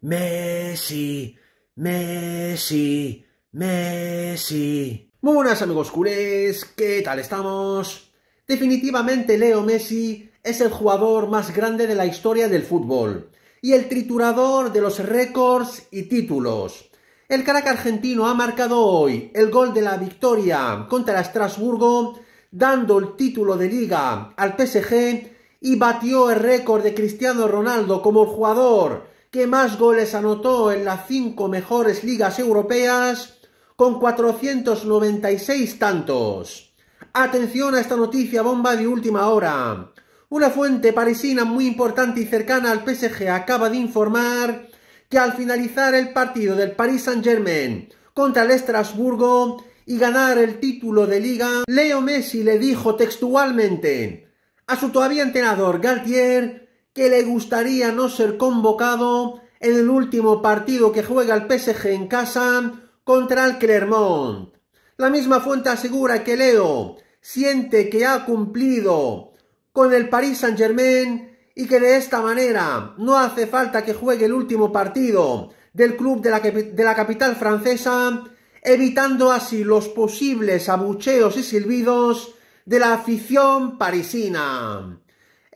Messi, Messi, Messi. Muy buenas amigos culés, ¿qué tal estamos? Definitivamente Leo Messi es el jugador más grande de la historia del fútbol y el triturador de los récords y títulos. El crack argentino ha marcado hoy el gol de la victoria contra Estrasburgo, dando el título de liga al PSG y batió el récord de Cristiano Ronaldo como jugador que más goles anotó en las cinco mejores ligas europeas con 496 tantos. Atención a esta noticia bomba de última hora. Una fuente parisina muy importante y cercana al PSG acaba de informar que al finalizar el partido del Paris Saint-Germain contra el Estrasburgo y ganar el título de liga, Leo Messi le dijo textualmente a su todavía entrenador Galtier que le gustaría no ser convocado en el último partido que juega el PSG en casa contra el Clermont. La misma fuente asegura que Leo siente que ha cumplido con el Paris Saint-Germain y que de esta manera no hace falta que juegue el último partido del club de la, de la capital francesa, evitando así los posibles abucheos y silbidos de la afición parisina.